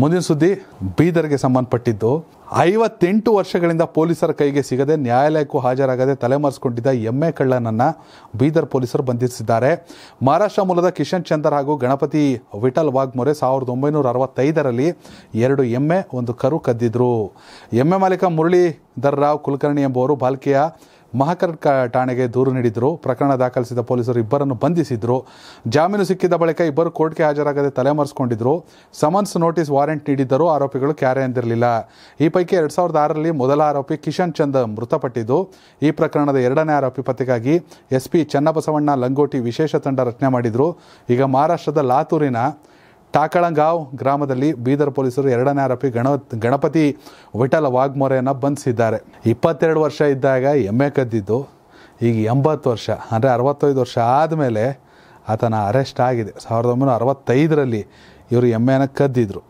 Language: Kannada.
ಮುಂದಿನ ಸುದ್ದಿ ಬೀದರ್ಗೆ ಸಂಬಂಧಪಟ್ಟಿದ್ದು ಐವತ್ತೆಂಟು ವರ್ಷಗಳಿಂದ ಪೊಲೀಸರ ಕೈಗೆ ಸಿಗದೆ ನ್ಯಾಯಾಲಯಕ್ಕೂ ಹಾಜರಾಗದೆ ತಲೆಮರೆಸಿಕೊಂಡಿದ್ದ ಎಮ್ಮೆ ಕಳ್ಳನನ್ನು ಬೀದರ್ ಪೊಲೀಸರು ಬಂಧಿಸಿದ್ದಾರೆ ಮಹಾರಾಷ್ಟ್ರ ಮೂಲದ ಕಿಶನ್ ಚಂದರ್ ಹಾಗೂ ಗಣಪತಿ ವಿಠಲ್ ವಾಗ್ಮೊರೆ ಸಾವಿರದ ಒಂಬೈನೂರ ಅರವತ್ತೈದರಲ್ಲಿ ಎರಡು ಎಮ್ಮೆ ಒಂದು ಕರು ಕದ್ದಿದ್ರು ಎಮ್ಮೆ ಮಾಲೀಕ ಮುರಳೀಧರ್ ರಾವ್ ಕುಲಕರ್ಣಿ ಎಂಬುವರು ಬಾಲ್ಕಿಯ ಮಹಾಕರ್ ಠಾಣೆಗೆ ದೂರು ನೀಡಿದ್ರು ಪ್ರಕರಣ ದಾಖಲಿಸಿದ ಪೊಲೀಸರು ಇಬ್ಬರನ್ನು ಬಂಧಿಸಿದ್ರು ಜಾಮೀನು ಸಿಕ್ಕಿದ ಬಳಿಕ ಇಬ್ಬರು ಕೋರ್ಟ್ಗೆ ಹಾಜರಾಗದೆ ತಲೆಮರೆಸ್ಕೊಂಡಿದ್ರು ಸಮನ್ಸ್ ನೋಟಿಸ್ ವಾರೆಂಟ್ ನೀಡಿದ್ದರೂ ಆರೋಪಿಗಳು ಕ್ಯಾರೆ ಎಂದಿರಲಿಲ್ಲ ಈ ಪೈಕಿ ಎರಡ್ ಸಾವಿರದ ಆರರಲ್ಲಿ ಮೊದಲ ಆರೋಪಿ ಕಿಶನ್ ಚಂದ್ ಮೃತಪಟ್ಟಿದ್ದು ಈ ಪ್ರಕರಣದ ಎರಡನೇ ಆರೋಪಿ ಪತ್ತೆಗಾಗಿ ಎಸ್ಪಿ ಚನ್ನಬಸವಣ್ಣ ಲಂಗೋಟಿ ವಿಶೇಷ ತಂಡ ರಚನೆ ಮಾಡಿದ್ರು ಈಗ ಮಹಾರಾಷ್ಟ್ರದ ಲಾತೂರಿನ ಟಾಕಳಂಗಾವ್ ಗ್ರಾಮದಲ್ಲಿ ಬೀದರ್ ಪೊಲೀಸರು ಎರಡನೇ ಆರೋಪಿ ಗಣ ಗಣಪತಿ ವಿಠಲ ವಾಗ್ಮೊರೆಯನ್ನು ಬಂಧಿಸಿದ್ದಾರೆ ಇಪ್ಪತ್ತೆರಡು ವರ್ಷ ಇದ್ದಾಗ ಎಮ್ಮೆ ಕದ್ದಿದ್ದು ಈಗ ಎಂಬತ್ತು ವರ್ಷ ಅಂದರೆ ಅರವತ್ತೈದು ವರ್ಷ ಆದಮೇಲೆ ಆತನ ಅರೆಸ್ಟ್ ಆಗಿದೆ ಸಾವಿರದ ಒಂಬೈನೂರ ಅರವತ್ತೈದರಲ್ಲಿ ಇವರು ಎಮ್ಮೆಯನ್ನು ಕದ್ದಿದ್ರು